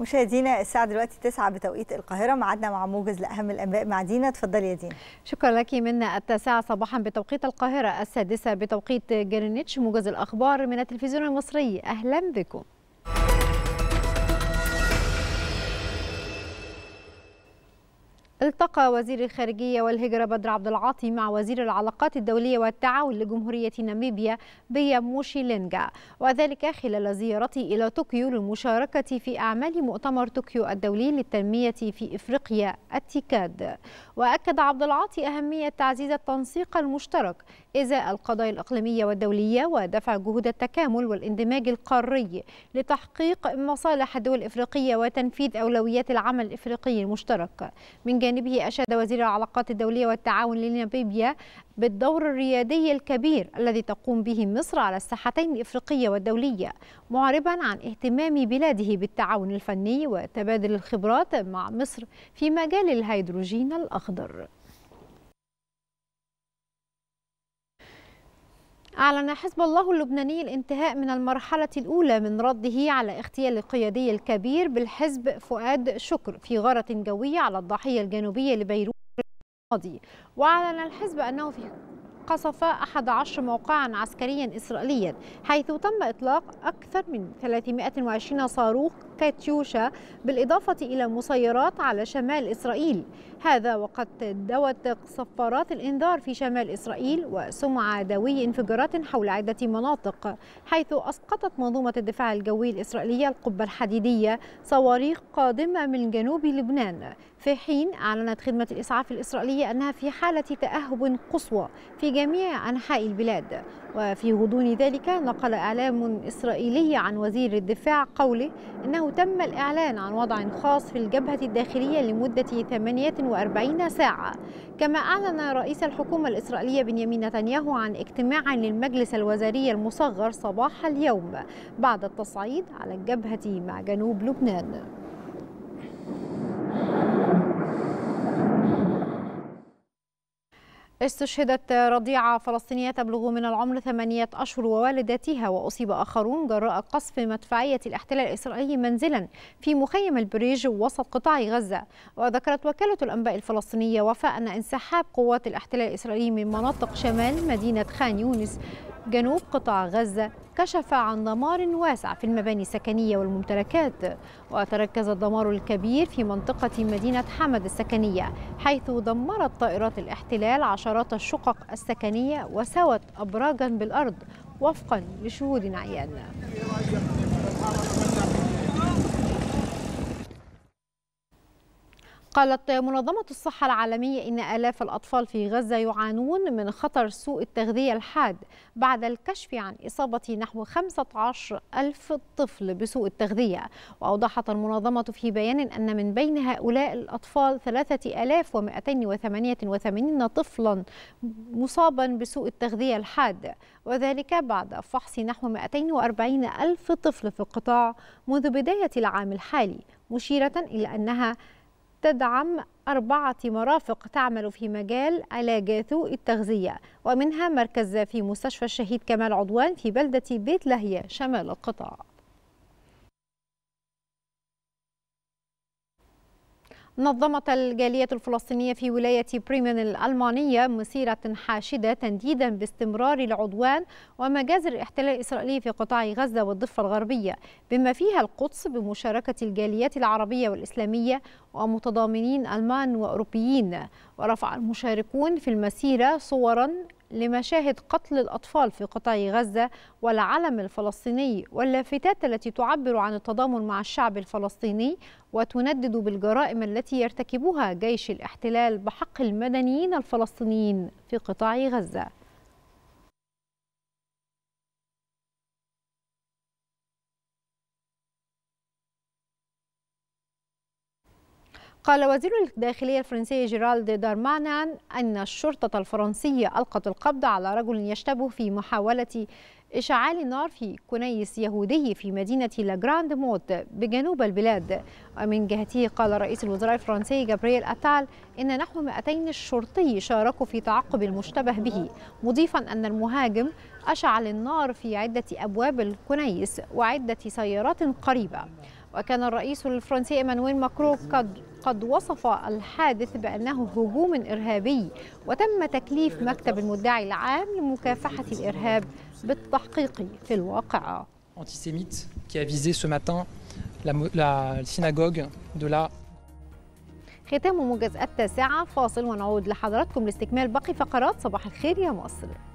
مشاهدينا الساعة دلوقتي 9 بتوقيت القاهرة معدنا مع موجز لأهم الأنباء مع دينا اتفضلي يا دينا شكرا لك من التاسعة صباحا بتوقيت القاهرة السادسة بتوقيت جرينتش موجز الأخبار من التلفزيون المصري أهلا بكم التقى وزير الخارجية والهجرة بدر عبد العاطي مع وزير العلاقات الدولية والتعاون لجمهورية ناميبيا بيا موشيلينجا وذلك خلال زيارته إلى طوكيو للمشاركة في أعمال مؤتمر طوكيو الدولي للتنمية في إفريقيا التيكاد وأكد عبد العاطي أهمية تعزيز التنسيق المشترك إزاء القضايا الإقليمية والدولية ودفع جهود التكامل والاندماج القاري لتحقيق مصالح الدول الإفريقية وتنفيذ أولويات العمل الإفريقي المشترك من جانبه أشاد وزير العلاقات الدولية والتعاون لنابيبيا بالدور الريادي الكبير الذي تقوم به مصر على الساحتين الإفريقية والدولية معربا عن اهتمام بلاده بالتعاون الفني وتبادل الخبرات مع مصر في مجال الهيدروجين الأخضر أعلن حزب الله اللبناني الانتهاء من المرحلة الأولى من رده على اغتيال القيادي الكبير بالحزب فؤاد شكر في غارة جوية على الضاحية الجنوبية لبيروت الماضي وأعلن الحزب أنه في قصف 11 موقعا عسكريا إسرائيليا حيث تم إطلاق أكثر من 320 صاروخ كاتيوشا بالإضافة إلى مسيرات على شمال إسرائيل هذا وقد دوت صفارات الإنذار في شمال إسرائيل وسمع دوي انفجارات حول عدة مناطق حيث أسقطت منظومة الدفاع الجوي الإسرائيلية القبة الحديدية صواريخ قادمة من جنوب لبنان في حين أعلنت خدمة الإسعاف الإسرائيلية أنها في حالة تأهب قصوى في جميع أنحاء البلاد وفي غضون ذلك نقل إعلام إسرائيلي عن وزير الدفاع قوله أنه أنه تم الإعلان عن وضع خاص في الجبهة الداخلية لمدة 48 ساعة كما أعلن رئيس الحكومة الإسرائيلية بنيامين نتنياهو عن اجتماع للمجلس الوزاري المصغر صباح اليوم بعد التصعيد على الجبهة مع جنوب لبنان استشهدت رضيعة فلسطينية تبلغ من العمر ثمانية أشهر ووالدتها وأصيب آخرون جراء قصف مدفعية الاحتلال الإسرائيلي منزلا في مخيم البريج وسط قطاع غزة وذكرت وكالة الأنباء الفلسطينية وفاء أن انسحاب قوات الاحتلال الإسرائيلي من مناطق شمال مدينة خان يونس جنوب قطاع غزة كشف عن دمار واسع في المباني السكنية والممتلكات وتركز الدمار الكبير في منطقة مدينة حمد السكنية حيث دمرت طائرات الاحتلال عشرات الشقق السكنية وسوت أبراجا بالأرض وفقا لشهود عيان قالت منظمة الصحة العالمية إن آلاف الأطفال في غزة يعانون من خطر سوء التغذية الحاد بعد الكشف عن إصابة نحو 15 ألف طفل بسوء التغذية وأوضحت المنظمة في بيان أن من بين هؤلاء الأطفال 3288 طفلا مصابا بسوء التغذية الحاد وذلك بعد فحص نحو 240 ألف طفل في القطاع منذ بداية العام الحالي مشيرة إلى أنها تدعم أربعة مرافق تعمل في مجال علاجات التغذية ومنها مركز في مستشفى الشهيد كمال عضوان في بلدة بيت لهية شمال القطاع نظمت الجالية الفلسطينية في ولاية بريمن الألمانية مسيرة حاشدة تنديدا باستمرار العدوان ومجازر الاحتلال الإسرائيلي في قطاع غزة والضفة الغربية بما فيها القدس بمشاركة الجاليات العربية والإسلامية ومتضامنين ألمان وأوروبيين ورفع المشاركون في المسيرة صورا لمشاهد قتل الأطفال في قطاع غزة والعلم الفلسطيني واللافتات التي تعبر عن التضامن مع الشعب الفلسطيني وتندد بالجرائم التي يرتكبها جيش الاحتلال بحق المدنيين الفلسطينيين في قطاع غزة قال وزير الداخلية الفرنسي جيرالد دارمانان أن الشرطة الفرنسية ألقت القبض على رجل يشتبه في محاولة إشعال نار في كنيس يهودي في مدينة لاجراند موت بجنوب البلاد ومن جهته قال رئيس الوزراء الفرنسي جابرييل أتال إن نحو 200 شرطي شاركوا في تعقب المشتبه به مضيفا أن المهاجم أشعل النار في عدة أبواب الكنيس وعدة سيارات قريبة وكان الرئيس الفرنسي إيمانويل ماكرو قد قد وصف الحادث بأنه هجوم إرهابي وتم تكليف مكتب المدعي العام لمكافحة الإرهاب بالتحقيق في الواقعة. ختام موجز التاسعة فاصل ونعود لحضراتكم لاستكمال باقي فقرات صباح الخير يا مصر